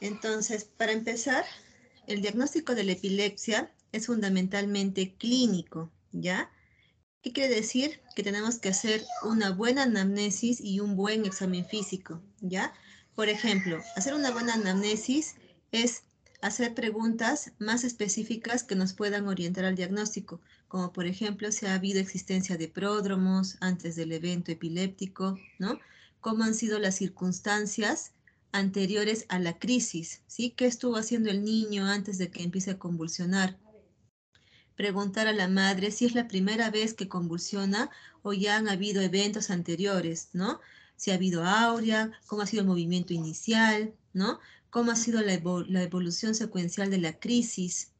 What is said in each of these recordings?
Entonces, para empezar, el diagnóstico de la epilepsia es fundamentalmente clínico, ¿ya? ¿Qué quiere decir? Que tenemos que hacer una buena anamnesis y un buen examen físico, ¿ya? Por ejemplo, hacer una buena anamnesis es hacer preguntas más específicas que nos puedan orientar al diagnóstico, como por ejemplo si ha habido existencia de pródromos antes del evento epiléptico, ¿no? ¿Cómo han sido las circunstancias anteriores a la crisis, ¿sí? ¿Qué estuvo haciendo el niño antes de que empiece a convulsionar? Preguntar a la madre si es la primera vez que convulsiona o ya han habido eventos anteriores, ¿no? Si ha habido aurea, cómo ha sido el movimiento inicial, ¿no? Cómo ha sido la, la evolución secuencial de la crisis,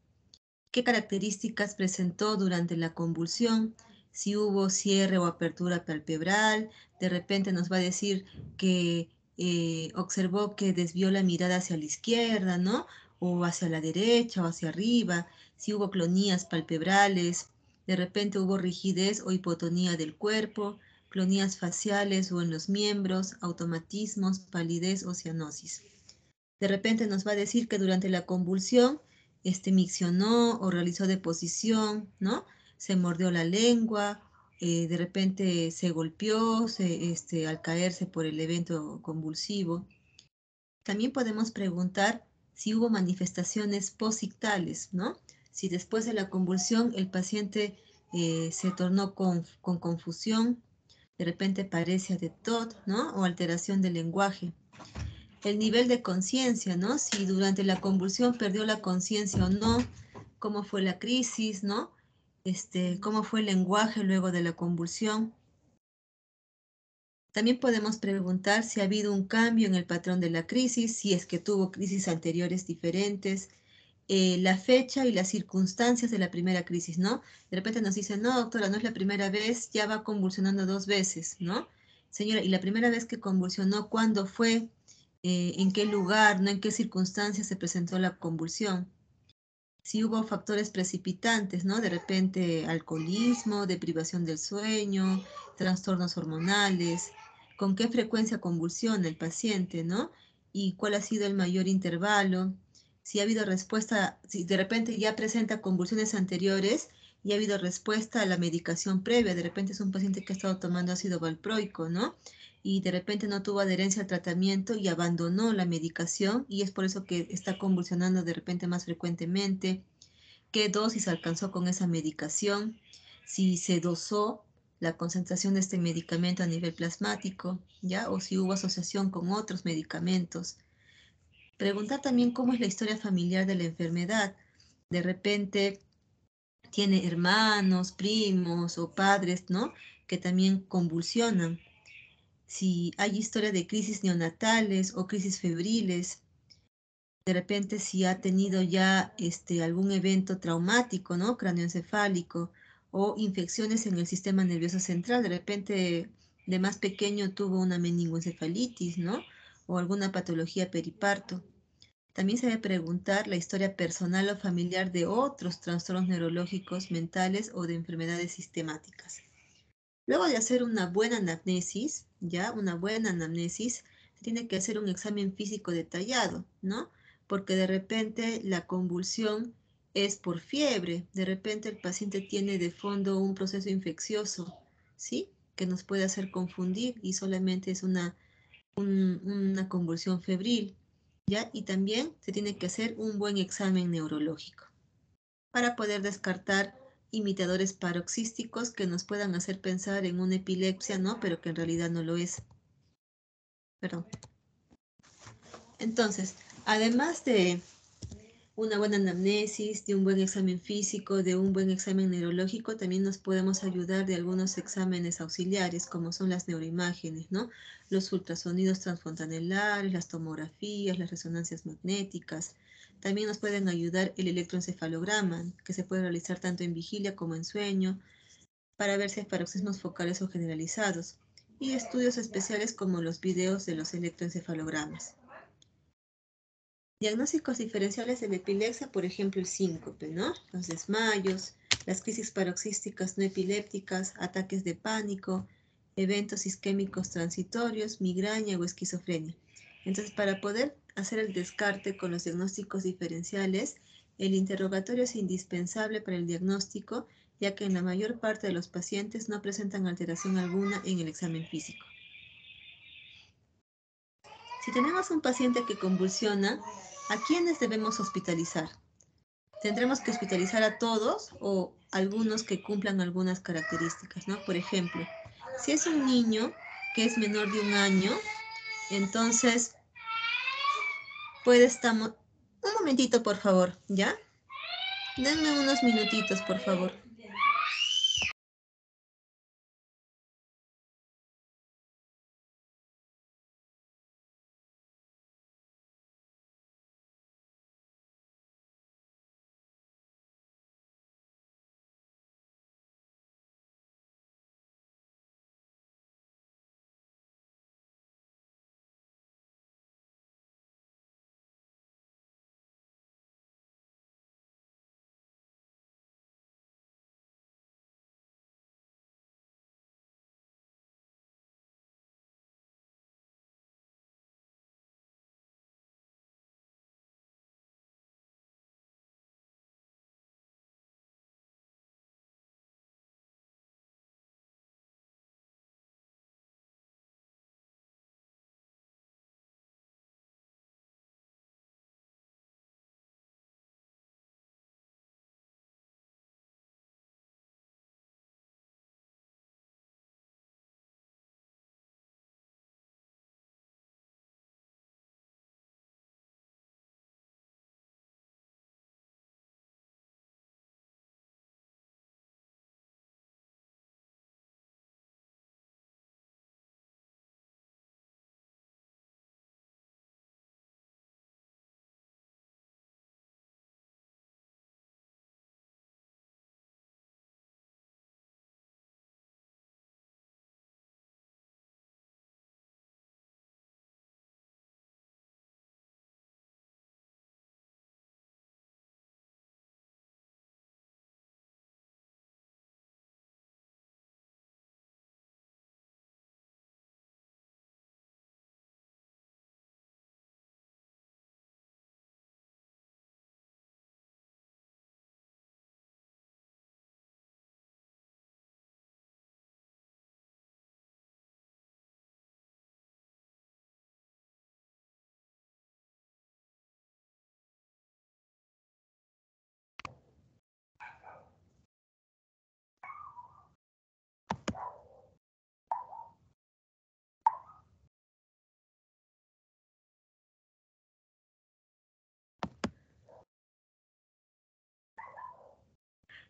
qué características presentó durante la convulsión, si hubo cierre o apertura palpebral, de repente nos va a decir que eh, observó que desvió la mirada hacia la izquierda, ¿no? O hacia la derecha o hacia arriba, si hubo clonías palpebrales, de repente hubo rigidez o hipotonía del cuerpo, clonías faciales o en los miembros, automatismos, palidez o cianosis. De repente nos va a decir que durante la convulsión este miccionó o realizó deposición, ¿no? Se mordió la lengua eh, de repente se golpeó este, al caerse por el evento convulsivo. También podemos preguntar si hubo manifestaciones posictales, ¿no? Si después de la convulsión el paciente eh, se tornó con, confusión, de repente parece de TOT, ¿no? O alteración del lenguaje. El nivel de conciencia, ¿no? Si durante la convulsión perdió la conciencia o no, cómo fue la crisis, ¿no? Este, cómo fue el lenguaje luego de la convulsión. También podemos preguntar si ha habido un cambio en el patrón de la crisis, si es que tuvo crisis anteriores diferentes, eh, la fecha y las circunstancias de la primera crisis, ¿no? De repente nos dicen, no, doctora, no es la primera vez, ya va convulsionando dos veces, ¿no? Señora, ¿y la primera vez que convulsionó, cuándo fue? Eh, ¿En qué lugar, ¿En qué circunstancias se presentó la convulsión? si hubo factores precipitantes, ¿no? De repente alcoholismo, deprivación del sueño, trastornos hormonales, con qué frecuencia convulsiona el paciente, ¿no? Y cuál ha sido el mayor intervalo, si ha habido respuesta, si de repente ya presenta convulsiones anteriores y ha habido respuesta a la medicación previa, de repente es un paciente que ha estado tomando ácido valproico, ¿no? y de repente no tuvo adherencia al tratamiento y abandonó la medicación y es por eso que está convulsionando de repente más frecuentemente, qué dosis alcanzó con esa medicación, si se dosó la concentración de este medicamento a nivel plasmático, ¿ya? O si hubo asociación con otros medicamentos. Preguntar también cómo es la historia familiar de la enfermedad. De repente tiene hermanos, primos o padres, ¿no? Que también convulsionan si hay historia de crisis neonatales o crisis febriles, de repente si ha tenido ya este, algún evento traumático, ¿no? Cráneoencefálico o infecciones en el sistema nervioso central, de repente de más pequeño tuvo una meningoencefalitis, ¿no? O alguna patología periparto. También se debe preguntar la historia personal o familiar de otros trastornos neurológicos, mentales o de enfermedades sistemáticas. Luego de hacer una buena anamnesis, ya una buena anamnesis, se tiene que hacer un examen físico detallado, ¿no? Porque de repente la convulsión es por fiebre, de repente el paciente tiene de fondo un proceso infeccioso, ¿sí? Que nos puede hacer confundir y solamente es una, una convulsión febril, ¿ya? Y también se tiene que hacer un buen examen neurológico para poder descartar imitadores paroxísticos que nos puedan hacer pensar en una epilepsia, ¿no? Pero que en realidad no lo es. Perdón. Entonces, además de una buena anamnesis, de un buen examen físico, de un buen examen neurológico, también nos podemos ayudar de algunos exámenes auxiliares, como son las neuroimágenes, ¿no? Los ultrasonidos transfontanelares, las tomografías, las resonancias magnéticas, también nos pueden ayudar el electroencefalograma, que se puede realizar tanto en vigilia como en sueño, para ver si hay paroxismos focales o generalizados, y estudios especiales como los videos de los electroencefalogramas. Diagnósticos diferenciales de epilepsia, por ejemplo, el síncope, Los desmayos, las crisis paroxísticas no epilépticas, ataques de pánico, eventos isquémicos transitorios, migraña o esquizofrenia. Entonces, para poder hacer el descarte con los diagnósticos diferenciales, el interrogatorio es indispensable para el diagnóstico, ya que en la mayor parte de los pacientes no presentan alteración alguna en el examen físico. Si tenemos un paciente que convulsiona, ¿a quiénes debemos hospitalizar? Tendremos que hospitalizar a todos o algunos que cumplan algunas características, ¿no? Por ejemplo, si es un niño que es menor de un año, entonces Puede estar... Un momentito, por favor, ¿ya? Denme unos minutitos, por favor.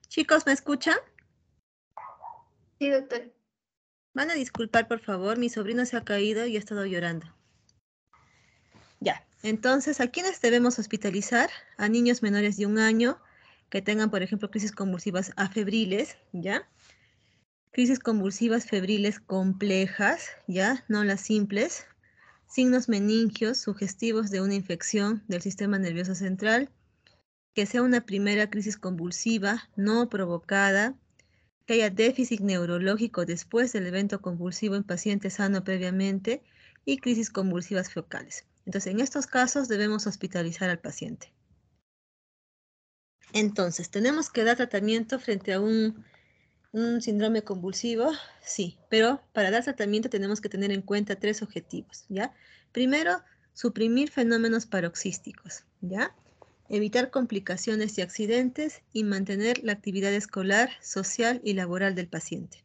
Chicos, ¿me escuchan? Sí, doctor. Van a disculpar, por favor, mi sobrino se ha caído y ha estado llorando. Ya, entonces, ¿a quiénes debemos hospitalizar? A niños menores de un año que tengan, por ejemplo, crisis convulsivas afebriles, ¿ya? Crisis convulsivas febriles complejas, ¿ya? No las simples. Signos meningios sugestivos de una infección del sistema nervioso central que sea una primera crisis convulsiva no provocada, que haya déficit neurológico después del evento convulsivo en paciente sano previamente y crisis convulsivas focales. Entonces, en estos casos debemos hospitalizar al paciente. Entonces, ¿tenemos que dar tratamiento frente a un, síndrome convulsivo? Sí, pero para dar tratamiento tenemos que tener en cuenta tres objetivos, ¿ya? Primero, suprimir fenómenos paroxísticos, ¿ya? evitar complicaciones y accidentes y mantener la actividad escolar, social y laboral del paciente.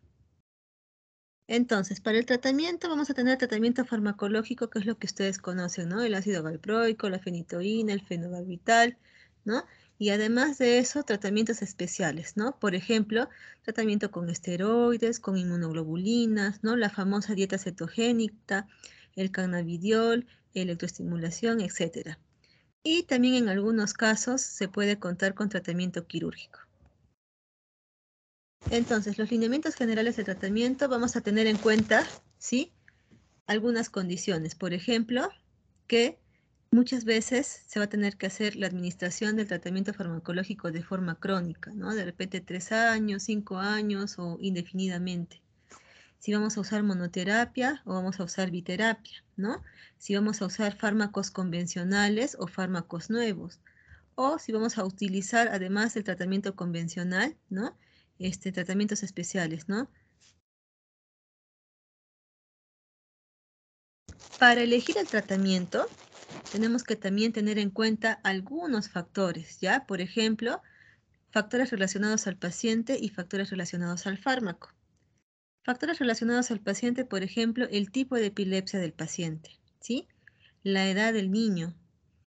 Entonces, para el tratamiento vamos a tener tratamiento farmacológico, que es lo que ustedes conocen, ¿no? El ácido valproico, la fenitoína, el fenobarbital, ¿no? Y además de eso, tratamientos especiales, ¿no? Por ejemplo, tratamiento con esteroides, con inmunoglobulinas, ¿no? La famosa dieta cetogénica, el cannabidiol, electroestimulación, etcétera y también en algunos casos se puede contar con tratamiento quirúrgico. Entonces, los lineamientos generales de tratamiento vamos a tener en cuenta, ¿sí? Algunas condiciones, por ejemplo, que muchas veces se va a tener que hacer la administración del tratamiento farmacológico de forma crónica, ¿no? De repente tres años, cinco años o indefinidamente si vamos a usar monoterapia o vamos a usar biterapia, ¿no? Si vamos a usar fármacos convencionales o fármacos nuevos, o si vamos a utilizar además el tratamiento convencional, ¿no? Este, tratamientos especiales, ¿no? Para elegir el tratamiento, tenemos que también tener en cuenta algunos factores, ¿ya? Por ejemplo, factores relacionados al paciente y factores relacionados al fármaco. Factores relacionados al paciente, por ejemplo, el tipo de epilepsia del paciente, ¿sí? La edad del niño.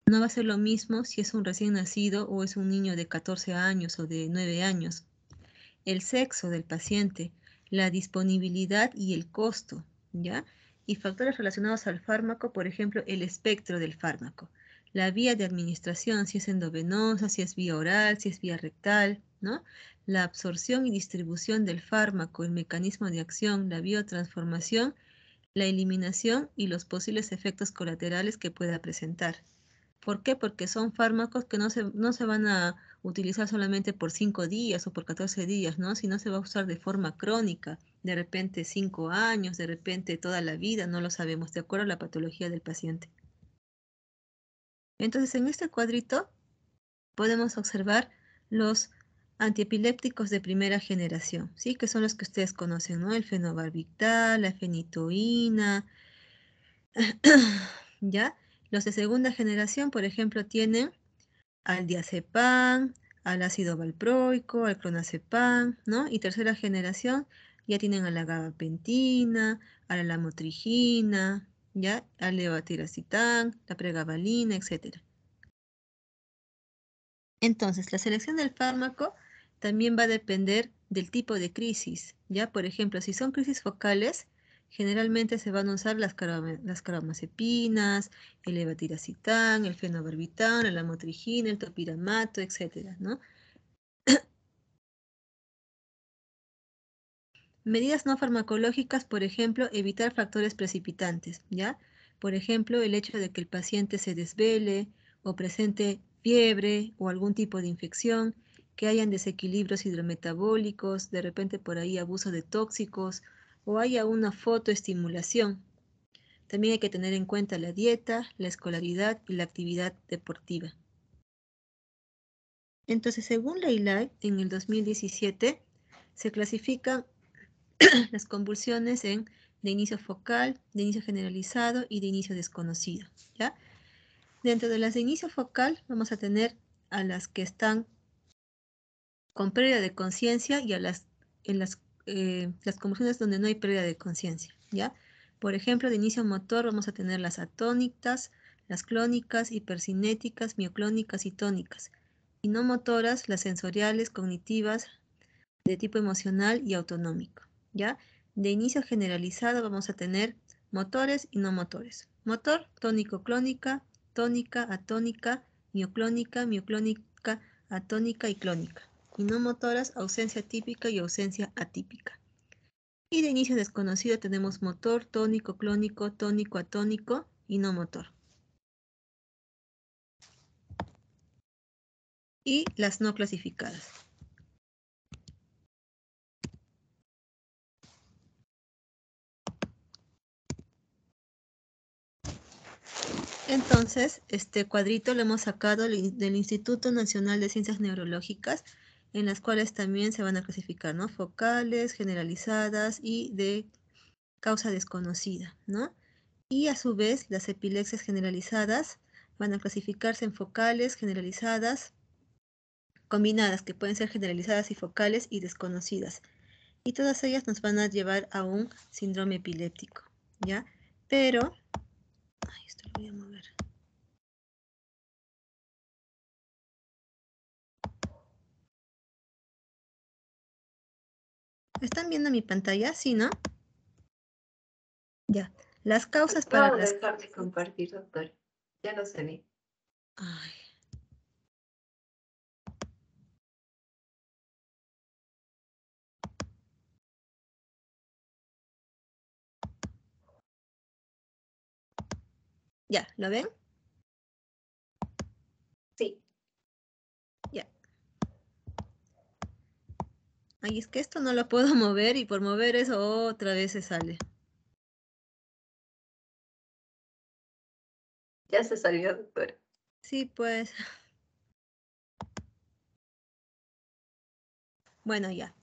No va a ser lo mismo si es un recién nacido o es un niño de 14 años o de 9 años. El sexo del paciente, la disponibilidad y el costo, ¿ya? Y factores relacionados al fármaco, por ejemplo, el espectro del fármaco, la vía de administración, si es endovenosa, si es vía oral, si es vía rectal, la absorción y distribución del fármaco, el mecanismo de acción, la biotransformación, la eliminación y los posibles efectos colaterales que pueda presentar. ¿Por qué? Porque son fármacos que no se, no se van a utilizar solamente por 5 días o por 14 días, ¿no? Sino se va a usar de forma crónica, de repente 5 años, de repente toda la vida, no lo sabemos, de acuerdo a la patología del paciente. Entonces, en este cuadrito podemos observar los antiepilépticos de primera generación, ¿sí? que son los que ustedes conocen, El fenobarbital, la fenitoína, ¿ya? Los de segunda generación, por ejemplo, tienen al diazepam, al ácido valproico, al clonazepam, ¿no? Y tercera generación ya tienen a la gabapentina, a la lamotrigina, ¿ya? Al levatiracitán, la pregabalina, etc. Entonces, la selección del fármaco también va a depender del tipo de crisis. ¿ya? Por ejemplo, si son crisis focales, generalmente se van a usar las, las el evatiracitán, el fenobarbitán, el amotrigina, el topiramato, etc. ¿no? Medidas no farmacológicas, por ejemplo, evitar factores precipitantes, ¿ya? Por ejemplo, el hecho de que el paciente se desvele o presente fiebre o algún tipo de infección, que hayan desequilibrios hidrometabólicos, de repente por ahí abuso de tóxicos o haya una fotoestimulación. También hay que tener en cuenta la dieta, la escolaridad y la actividad deportiva. Entonces, según la en el 2017 se clasifican las convulsiones en de inicio focal, de inicio generalizado y de inicio desconocido. ¿ya? Dentro de las de inicio focal vamos a tener a las que están con pérdida de conciencia y las, en eh, las, convulsiones donde no hay pérdida de conciencia, ¿ya? Por ejemplo, de inicio motor vamos a tener las atónicas, las clónicas, hipercinéticas, mioclónicas y tónicas, y no motoras, las sensoriales, cognitivas, de tipo emocional y autonómico, ¿ya? De inicio generalizado vamos a tener motores y no motores. Motor, tónico-clónica, tónica, atónica, mioclónica, mioclónica, atónica y clónica y no motoras, ausencia típica y ausencia atípica. Y de inicio desconocido tenemos motor, tónico, clónico, tónico, atónico y no motor. Y las no clasificadas. Entonces, este cuadrito lo hemos sacado del Instituto Nacional de Ciencias Neurológicas, en las cuales también se van a clasificar, ¿no? Focales, generalizadas y de causa desconocida, ¿no? Y a su vez, las epilepsias generalizadas van a clasificarse en focales, generalizadas, combinadas, que pueden ser generalizadas y focales y desconocidas. Y todas ellas nos van a llevar a un síndrome epiléptico, ¿ya? Pero, esto lo voy a mover. ¿Están viendo mi pantalla? Sí, ¿no? Ya. Las causas para las... dejar de compartir, doctor. Ya lo sé. Ay. Ya, ¿lo ven? Ay, es que esto no lo puedo mover y por mover eso otra vez se sale. Ya se salió, doctor. Sí, pues. Bueno, ya.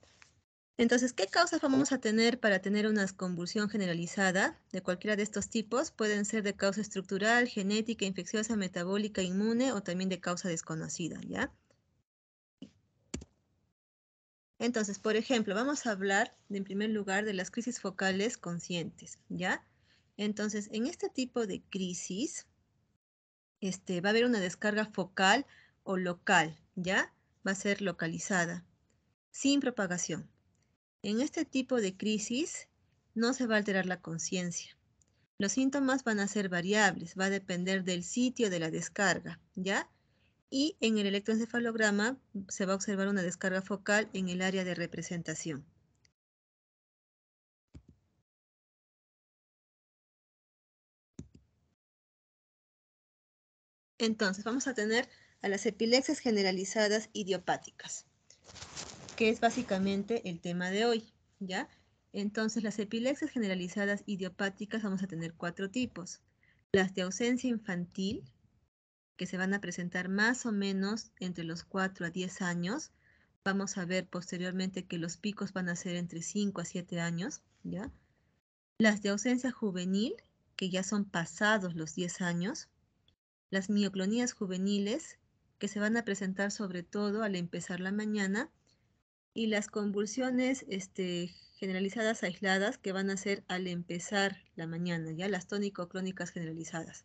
Entonces, ¿qué causas vamos a tener para tener una convulsión generalizada de cualquiera de estos tipos? Pueden ser de causa estructural, genética, infecciosa, metabólica, inmune o también de causa desconocida, ¿ya? Entonces, por ejemplo, vamos a hablar en primer lugar de las crisis focales conscientes, ¿ya? Entonces, en este tipo de crisis, este, va a haber una descarga focal o local, ¿ya? Va a ser localizada, sin propagación. En este tipo de crisis no se va a alterar la conciencia. Los síntomas van a ser variables, va a depender del sitio de la descarga, ¿ya? y en el electroencefalograma se va a observar una descarga focal en el área de representación. Entonces vamos a tener a las epilepsias generalizadas idiopáticas, que es básicamente el tema de hoy, ¿ya? Entonces las epilepsias generalizadas idiopáticas vamos a tener cuatro tipos. Las de ausencia infantil, que se van a presentar más o menos entre los 4 a 10 años. Vamos a ver posteriormente que los picos van a ser entre 5 a 7 años, ¿ya? Las de ausencia juvenil, que ya son pasados los 10 años. Las mioclonías juveniles, que se van a presentar sobre todo al empezar la mañana. Y las convulsiones este, generalizadas aisladas, que van a ser al empezar la mañana, ya las tónico-clónicas generalizadas.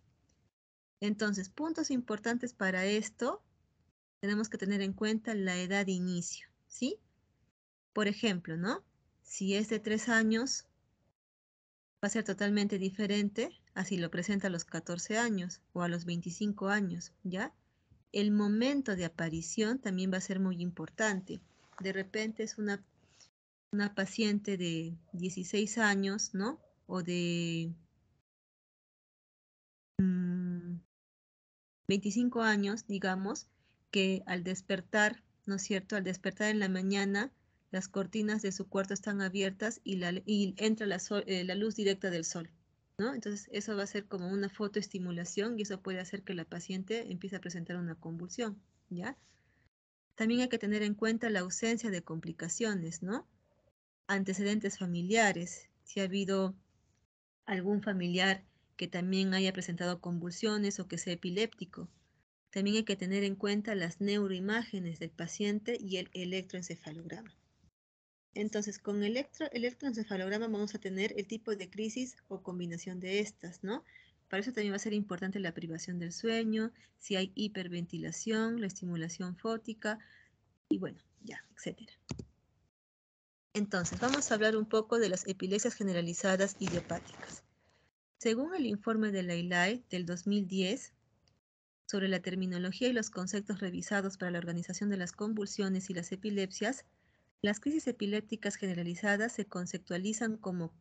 Entonces, puntos importantes para esto, tenemos que tener en cuenta la edad de inicio, ¿sí? Por ejemplo, ¿no? Si es de tres años, va a ser totalmente diferente a si lo presenta a los 14 años o a los 25 años, ¿ya? El momento de aparición también va a ser muy importante. De repente es una, una paciente de 16 años, ¿no? O de 25 años, digamos, que al despertar, ¿no es cierto? Al despertar en la mañana, las cortinas de su cuarto están abiertas y, entra la, eh, la, luz directa del sol, ¿no? Entonces, eso va a ser como una fotoestimulación y eso puede hacer que la paciente empiece a presentar una convulsión, ¿ya? También hay que tener en cuenta la ausencia de complicaciones, ¿no? Antecedentes familiares, si ha habido algún familiar que también haya presentado convulsiones o que sea epiléptico. También hay que tener en cuenta las neuroimágenes del paciente y el electroencefalograma. Entonces, con electro, electroencefalograma vamos a tener el tipo de crisis o combinación de estas, ¿no? Para eso también va a ser importante la privación del sueño, si hay hiperventilación, la estimulación fótica y bueno, ya, etcétera. Entonces, vamos a hablar un poco de las epilepsias generalizadas idiopáticas. Según el informe de la ILAE del 2010 sobre la terminología y los conceptos revisados para la organización de las convulsiones y las epilepsias, las crisis epilépticas generalizadas se conceptualizan como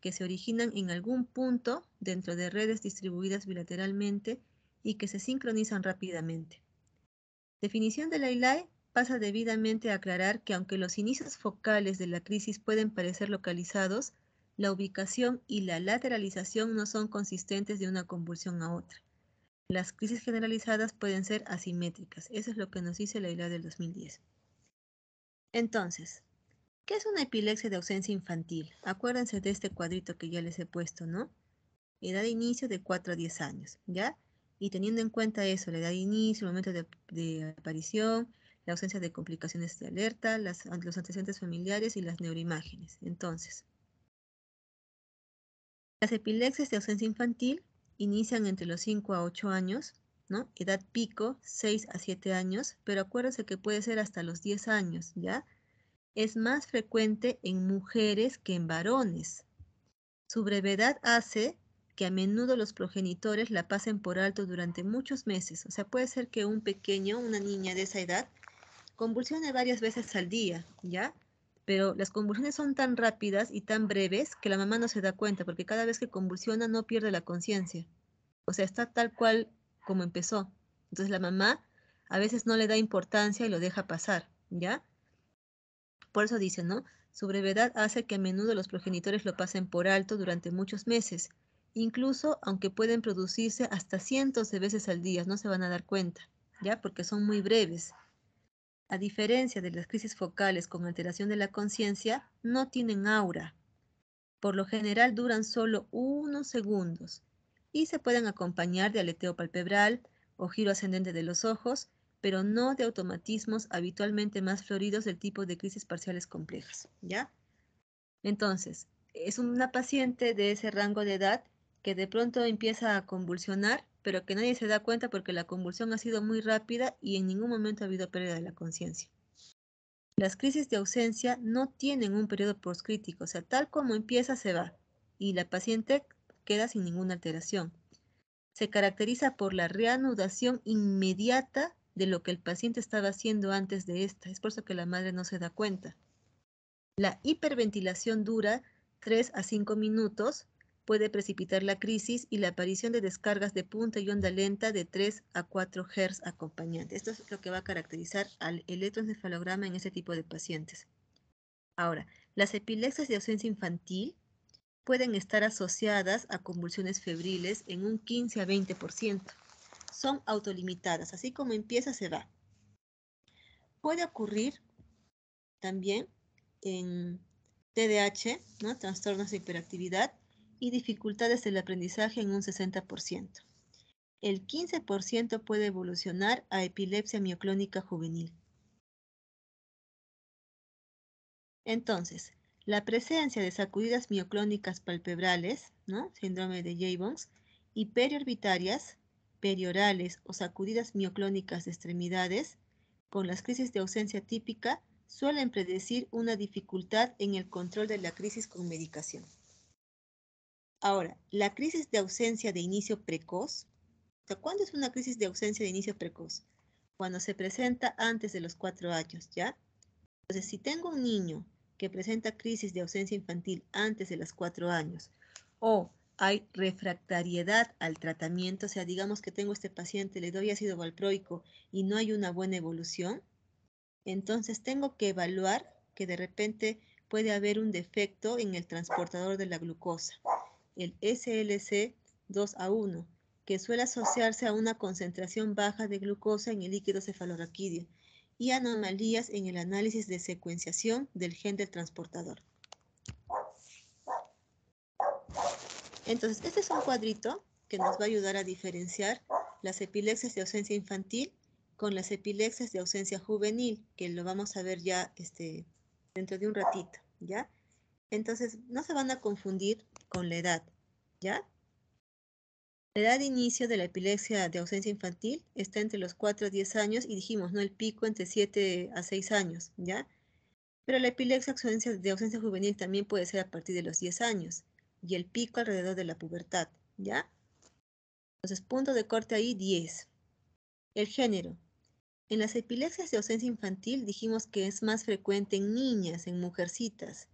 que se originan en algún punto dentro de redes distribuidas bilateralmente y que se sincronizan rápidamente. Definición de la ILAE pasa debidamente a aclarar que aunque los inicios focales de la crisis pueden parecer localizados, la ubicación y la lateralización no son consistentes de una convulsión a otra. Las crisis generalizadas pueden ser asimétricas. Eso es lo que nos dice la ILA del 2010. Entonces, ¿qué es una epilepsia de ausencia infantil? Acuérdense de este cuadrito que ya les he puesto, ¿no? Edad de inicio de 4 a 10 años, ¿ya? Y teniendo en cuenta eso, la edad de inicio, el momento de, aparición, la ausencia de complicaciones de alerta, los antecedentes familiares y las neuroimágenes. Entonces, las epilepsias de ausencia infantil inician entre los 5 a 8 años, ¿no? Edad pico, 6 a 7 años, pero acuérdense que puede ser hasta los 10 años, ¿ya? Es más frecuente en mujeres que en varones. Su brevedad hace que a menudo los progenitores la pasen por alto durante muchos meses. O sea, puede ser que un pequeño, una niña de esa edad, convulsione varias veces al día, ¿ya? pero las convulsiones son tan rápidas y tan breves que la mamá no se da cuenta, porque cada vez que convulsiona no pierde la conciencia. O sea, está tal cual como empezó. Entonces la mamá a veces no le da importancia y lo deja pasar, ¿ya? Por eso dice, ¿no? Su brevedad hace que a menudo los progenitores lo pasen por alto durante muchos meses, incluso aunque pueden producirse hasta cientos de veces al día, no se van a dar cuenta, ¿ya? Porque son muy breves a diferencia de las crisis focales con alteración de la conciencia, no tienen aura. Por lo general duran solo unos segundos y se pueden acompañar de aleteo palpebral o giro ascendente de los ojos, pero no de automatismos habitualmente más floridos del tipo de crisis parciales complejas. ¿Ya? Entonces, es una paciente de ese rango de edad que de pronto empieza a convulsionar pero que nadie se da cuenta porque la convulsión ha sido muy rápida y en ningún momento ha habido pérdida de la conciencia. Las crisis de ausencia no tienen un periodo postcrítico, o sea, tal como empieza se va y la paciente queda sin ninguna alteración. Se caracteriza por la reanudación inmediata de lo que el paciente estaba haciendo antes de esta. Es por eso que la madre no se da cuenta. La hiperventilación dura 3 a 5 minutos puede precipitar la crisis y la aparición de descargas de punta y onda lenta de 3 a 4 Hz acompañante. Esto es lo que va a caracterizar al electroencefalograma en este tipo de pacientes. Ahora, las epilepsias de ausencia infantil pueden estar asociadas a convulsiones febriles en un 15 a 20%. Son autolimitadas, así como empieza se va. Puede ocurrir también en TDAH, ¿no? trastornos de hiperactividad, y dificultades del aprendizaje en un 60%. El 15% puede evolucionar a epilepsia mioclónica juvenil. Entonces, la presencia de sacudidas mioclónicas palpebrales, ¿no? síndrome de j periorbitarias, periorales o sacudidas mioclónicas de extremidades, con las crisis de ausencia típica, suelen predecir una dificultad en el control de la crisis con medicación. Ahora, la crisis de ausencia de inicio precoz. ¿Cuándo es una crisis de ausencia de inicio precoz? Cuando se presenta antes de los cuatro años, ¿ya? Entonces, si tengo un niño que presenta crisis de ausencia infantil antes de los cuatro años o hay refractariedad al tratamiento, o sea, digamos que tengo este paciente, le doy ácido valproico y no hay una buena evolución, entonces tengo que evaluar que de repente puede haber un defecto en el transportador de la glucosa el SLC 2 a 1, que suele asociarse a una concentración baja de glucosa en el líquido cefalorraquídeo y anomalías en el análisis de secuenciación del gen del transportador. Entonces, este es un cuadrito que nos va a ayudar a diferenciar las epilepsias de ausencia infantil con las epilepsias de ausencia juvenil, que lo vamos a ver ya este, dentro de un ratito, ¿ya? Entonces, no se van a confundir con la edad, ¿ya? La edad de inicio de la epilepsia de ausencia infantil está entre los 4 a 10 años y dijimos, ¿no? El pico entre 7 a 6 años, ¿ya? Pero la epilepsia de ausencia juvenil también puede ser a partir de los 10 años y el pico alrededor de la pubertad, ¿ya? Entonces, punto de corte ahí, 10. El género. En las epilepsias de ausencia infantil dijimos que es más frecuente en niñas, en mujercitas,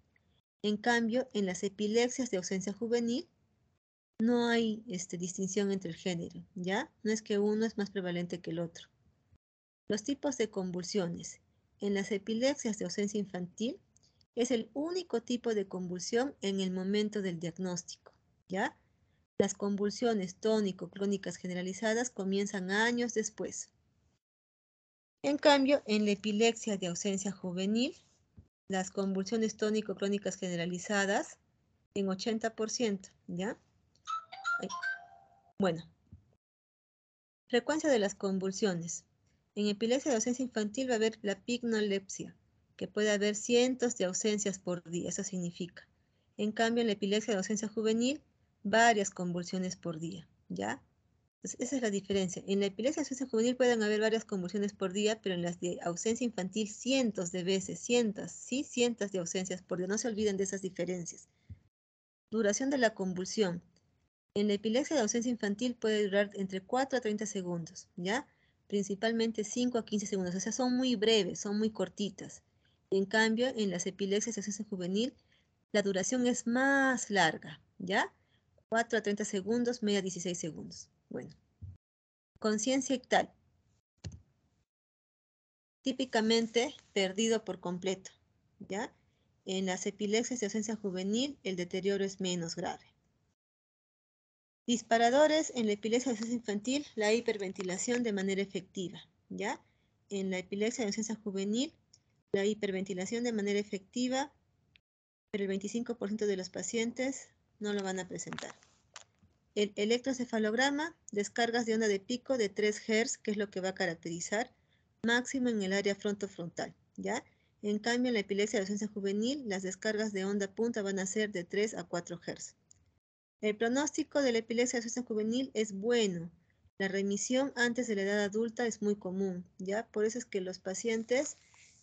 en cambio, en las epilepsias de ausencia juvenil no hay este, distinción entre el género, ¿ya? No es que uno es más prevalente que el otro. Los tipos de convulsiones. En las epilepsias de ausencia infantil es el único tipo de convulsión en el momento del diagnóstico, ¿ya? Las convulsiones tónico-clónicas generalizadas comienzan años después. En cambio, en la epilepsia de ausencia juvenil, las convulsiones tónico-crónicas generalizadas en 80%, ¿ya? Bueno, frecuencia de las convulsiones. En epilepsia de ausencia infantil va a haber la pignolepsia, que puede haber cientos de ausencias por día, eso significa. En cambio, en la epilepsia de ausencia juvenil, varias convulsiones por día, ¿ya? esa es la diferencia. En la epilepsia de ausencia juvenil pueden haber varias convulsiones por día, pero en las de ausencia infantil cientos de veces, cientos, sí, cientos de ausencias por No se olviden de esas diferencias. Duración de la convulsión. En la epilepsia de ausencia infantil puede durar entre 4 a 30 segundos, ¿ya? Principalmente 5 a 15 segundos. O sea, son muy breves, son muy cortitas. En cambio, en las epilepsias de ausencia juvenil, la duración es más larga, ¿ya? 4 a 30 segundos, media 16 segundos. Bueno, conciencia ectal, Típicamente perdido por completo, ¿ya? En las epilepsias de ausencia juvenil, el deterioro es menos grave. Disparadores en la epilepsia de ausencia infantil, la hiperventilación de manera efectiva, ¿ya? En la epilepsia de ausencia juvenil, la hiperventilación de manera efectiva, pero el 25% de los pacientes no lo van a presentar. El electrocefalograma, descargas de onda de pico de 3 Hz, que es lo que va a caracterizar, máximo en el área frontofrontal, ¿ya? En cambio, en la epilepsia de ausencia juvenil, las descargas de onda punta van a ser de 3 a 4 Hz. El pronóstico de la epilepsia de ausencia juvenil es bueno. La remisión antes de la edad adulta es muy común, ¿ya? Por eso es que los pacientes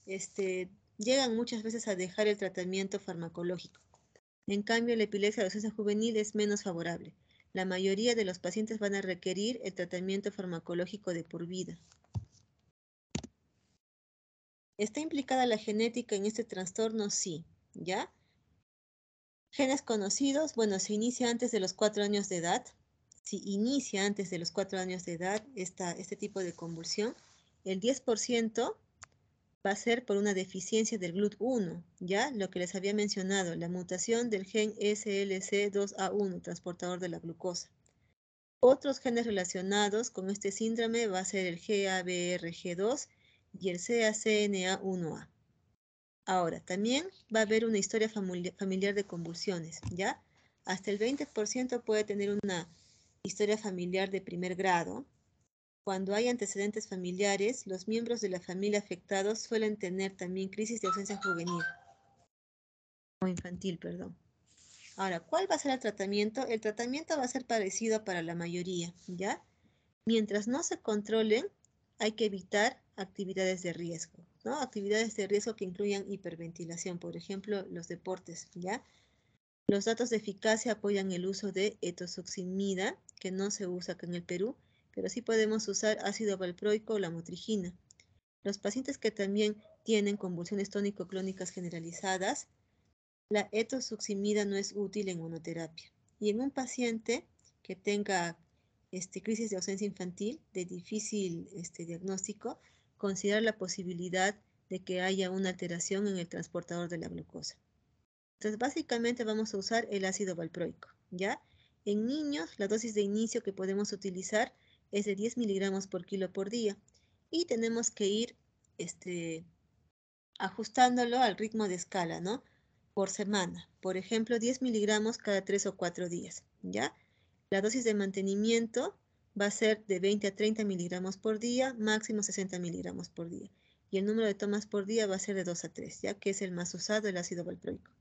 este, llegan muchas veces a dejar el tratamiento farmacológico. En cambio, la epilepsia de ausencia juvenil es menos favorable la mayoría de los pacientes van a requerir el tratamiento farmacológico de por vida. ¿Está implicada la genética en este trastorno? Sí, ¿ya? Genes conocidos, bueno, se inicia antes de los cuatro años de edad. Si inicia antes de los cuatro años de edad esta, este tipo de convulsión, el 10% va a ser por una deficiencia del GLUT1, ya lo que les había mencionado, la mutación del gen SLC2A1, transportador de la glucosa. Otros genes relacionados con este síndrome va a ser el GABRG2 y el CACNA1A. Ahora, también va a haber una historia familiar de convulsiones, ¿ya? Hasta el 20% puede tener una historia familiar de primer grado, cuando hay antecedentes familiares, los miembros de la familia afectados suelen tener también crisis de ausencia juvenil o infantil, perdón. Ahora, ¿cuál va a ser el tratamiento? El tratamiento va a ser parecido para la mayoría, ¿ya? Mientras no se controlen, hay que evitar actividades de riesgo, ¿no? Actividades de riesgo que incluyan hiperventilación, por ejemplo, los deportes, ¿ya? Los datos de eficacia apoyan el uso de etosuximida, que no se usa acá en el Perú, pero sí podemos usar ácido valproico o la motrigina. Los pacientes que también tienen convulsiones tónico-clónicas generalizadas, la etosuximida no es útil en monoterapia. Y en un paciente que tenga este, crisis de ausencia infantil de difícil este, diagnóstico, considerar la posibilidad de que haya una alteración en el transportador de la glucosa. Entonces, básicamente vamos a usar el ácido valproico, ¿ya? En niños, la dosis de inicio que podemos utilizar es de 10 miligramos por kilo por día y tenemos que ir este, ajustándolo al ritmo de escala, ¿no? Por semana, por ejemplo, 10 miligramos cada 3 o 4 días, ¿ya? La dosis de mantenimiento va a ser de 20 a 30 miligramos por día, máximo 60 miligramos por día. Y el número de tomas por día va a ser de 2 a 3, ya que es el más usado el ácido valproico.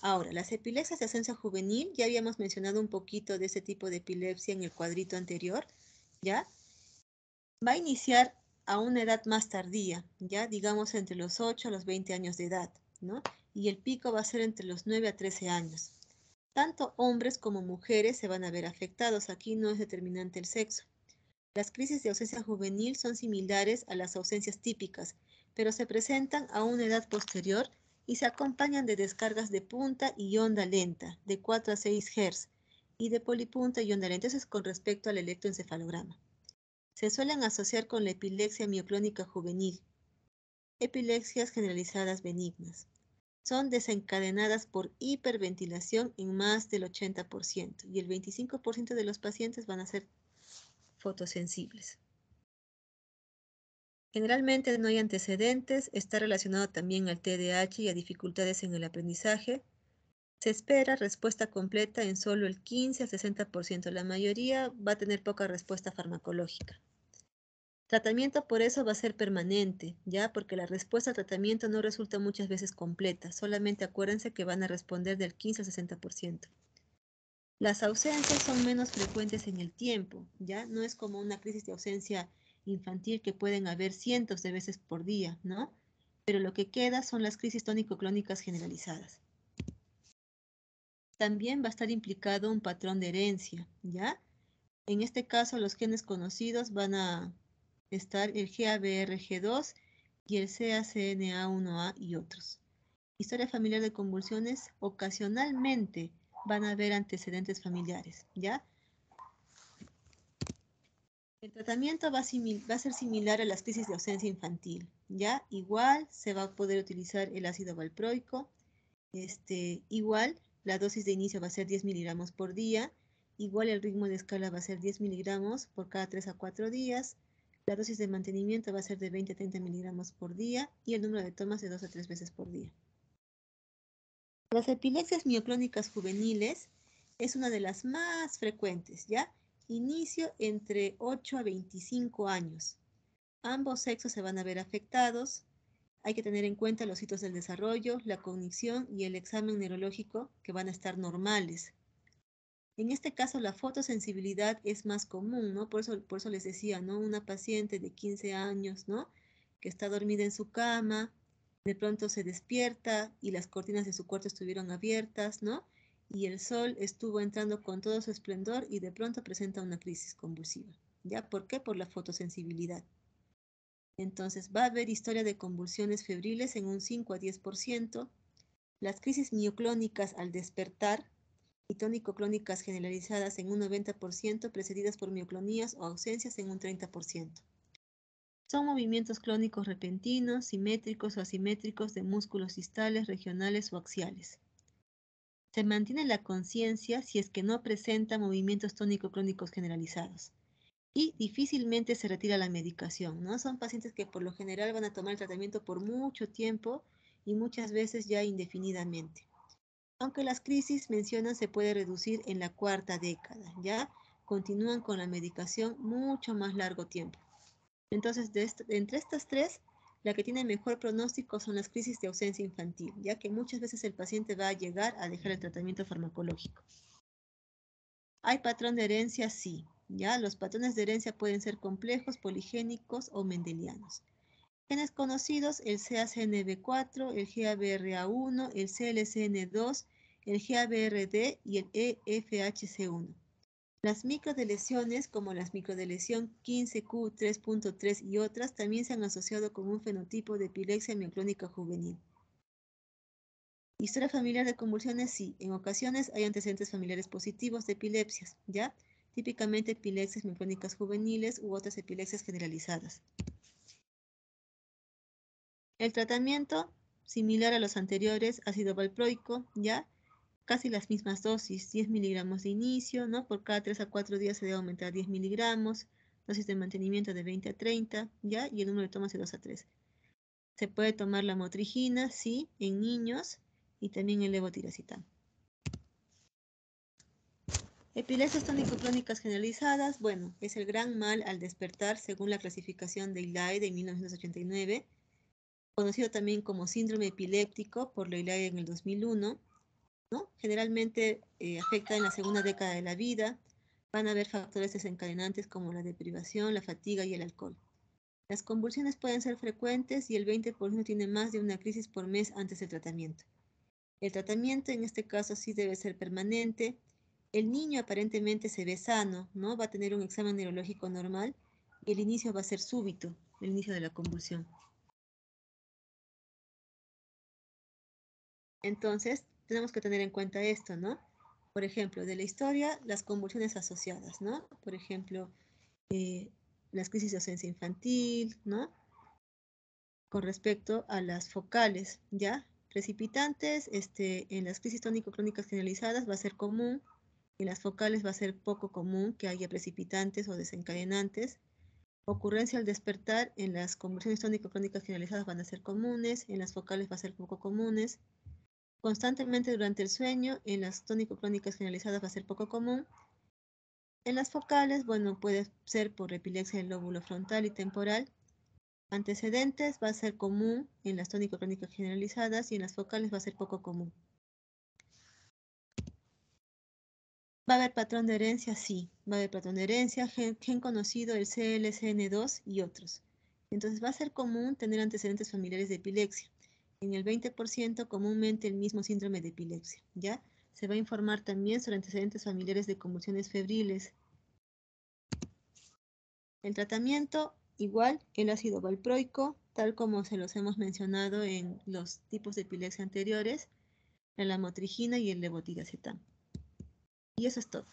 Ahora, las epilepsias de ausencia juvenil, ya habíamos mencionado un poquito de ese tipo de epilepsia en el cuadrito anterior, ¿ya? Va a iniciar a una edad más tardía, ya digamos entre los 8 a los 20 años de edad, ¿no? Y el pico va a ser entre los 9 a 13 años. Tanto hombres como mujeres se van a ver afectados, aquí no es determinante el sexo. Las crisis de ausencia juvenil son similares a las ausencias típicas, pero se presentan a una edad posterior y se acompañan de descargas de punta y onda lenta, de 4 a 6 Hz, y de polipunta y onda lenta, eso es con respecto al electroencefalograma. Se suelen asociar con la epilepsia mioclónica juvenil, epilepsias generalizadas benignas. Son desencadenadas por hiperventilación en más del 80% y el 25% de los pacientes van a ser fotosensibles. Generalmente no hay antecedentes, está relacionado también al TDAH y a dificultades en el aprendizaje. Se espera respuesta completa en solo el 15 al 60%. La mayoría va a tener poca respuesta farmacológica. Tratamiento por eso va a ser permanente, ya porque la respuesta al tratamiento no resulta muchas veces completa. Solamente acuérdense que van a responder del 15 al 60%. Las ausencias son menos frecuentes en el tiempo, ya no es como una crisis de ausencia infantil que pueden haber cientos de veces por día, ¿no? Pero lo que queda son las crisis tónico-clónicas generalizadas. También va a estar implicado un patrón de herencia, ¿ya? En este caso, los genes conocidos van a estar el GABRG2 y el CACNA1A y otros. Historia familiar de convulsiones, ocasionalmente van a haber antecedentes familiares, ¿ya? El tratamiento va a, ser similar a las crisis de ausencia infantil, ¿ya? Igual se va a poder utilizar el ácido valproico, este, igual la dosis de inicio va a ser 10 miligramos por día, igual el ritmo de escala va a ser 10 miligramos por cada 3 a 4 días, la dosis de mantenimiento va a ser de 20 a 30 miligramos por día y el número de tomas de 2 a 3 veces por día. Las epilepsias mioclónicas juveniles es una de las más frecuentes, ¿ya? Inicio entre 8 a 25 años. Ambos sexos se van a ver afectados. Hay que tener en cuenta los hitos del desarrollo, la cognición y el examen neurológico que van a estar normales. En este caso, la fotosensibilidad es más común, ¿no? Por eso, les decía, ¿no? Una paciente de 15 años, ¿no? Que está dormida en su cama, de pronto se despierta y las cortinas de su cuarto estuvieron abiertas, ¿no? y el sol estuvo entrando con todo su esplendor y de pronto presenta una crisis convulsiva. ¿Ya por qué? Por la fotosensibilidad. Entonces va a haber historia de convulsiones febriles en un 5 a 10%, las crisis mioclónicas al despertar y tónico-clónicas generalizadas en un 90%, precedidas por mioclonías o ausencias en un 30%. Son movimientos clónicos repentinos, simétricos o asimétricos de músculos distales, regionales o axiales se mantiene la conciencia si es que no presenta movimientos tónico-crónicos generalizados y difícilmente se retira la medicación, ¿no? Son pacientes que por lo general van a tomar el tratamiento por mucho tiempo y muchas veces ya indefinidamente. Aunque las crisis, mencionan, se puede reducir en la cuarta década, ¿ya? Continúan con la medicación mucho más largo tiempo. Entonces, entre estas tres, la que tiene mejor pronóstico son las crisis de ausencia infantil, ya que muchas veces el paciente va a llegar a dejar el tratamiento farmacológico. ¿Hay patrón de herencia? Sí. Ya los patrones de herencia pueden ser complejos, poligénicos o mendelianos. Genes conocidos, el CACNB4, el GABRA1, el CLCN2, el GABRD y el EFHC1. Las microdelesiones, como las microdeleción 15Q 3.3 y otras, también se han asociado con un fenotipo de epilepsia mioclónica juvenil. Historia familiar de convulsiones, sí. En ocasiones hay antecedentes familiares positivos de epilepsias, ¿ya? Típicamente epilepsias mioclónicas juveniles u otras epilepsias generalizadas. El tratamiento, similar a los anteriores, ácido valproico, ¿ya? casi las mismas dosis, 10 miligramos de inicio, ¿no? Por cada 3 a 4 días se debe aumentar 10 miligramos, dosis de mantenimiento de 20 a 30, ¿ya? Y el número de tomas de 2 a 3. Se puede tomar la motrigina, sí, en niños y también el levotiracitam. Epilepsias tónico-crónicas generalizadas, bueno, es el gran mal al despertar según la clasificación de ILAE de 1989, conocido también como síndrome epiléptico por la ILAE en el 2001, Generalmente eh, afecta en la segunda década de la vida. Van a haber factores desencadenantes como la deprivación, la fatiga y el alcohol. Las convulsiones pueden ser frecuentes y el 20% tiene más de una crisis por mes antes del tratamiento. El tratamiento en este caso sí debe ser permanente. El niño aparentemente se ve sano, ¿no? Va a tener un examen neurológico normal y el inicio va a ser súbito, el inicio de la convulsión. Entonces, tenemos que tener en cuenta esto, ¿no? Por ejemplo, de la historia, las convulsiones asociadas, ¿no? Por ejemplo, eh, las crisis de ausencia infantil, ¿no? Con respecto a las focales, ¿ya? Precipitantes, este, en las crisis tónico-crónicas generalizadas va a ser común, en las focales va a ser poco común que haya precipitantes o desencadenantes. Ocurrencia al despertar, en las convulsiones tónico-crónicas generalizadas van a ser comunes, en las focales va a ser poco comunes constantemente durante el sueño, en las tónico-crónicas generalizadas va a ser poco común. En las focales, bueno, puede ser por epilepsia del lóbulo frontal y temporal. Antecedentes va a ser común en las tónico-crónicas generalizadas y en las focales va a ser poco común. ¿Va a haber patrón de herencia? Sí, va a haber patrón de herencia, gen, conocido, el CLCN2 y otros. Entonces va a ser común tener antecedentes familiares de epilepsia en el 20% comúnmente el mismo síndrome de epilepsia, ¿ya? Se va a informar también sobre antecedentes familiares de convulsiones febriles. El tratamiento, igual, el ácido valproico, tal como se los hemos mencionado en los tipos de epilepsia anteriores, la motrigina y el levotirazepam. Y eso es todo.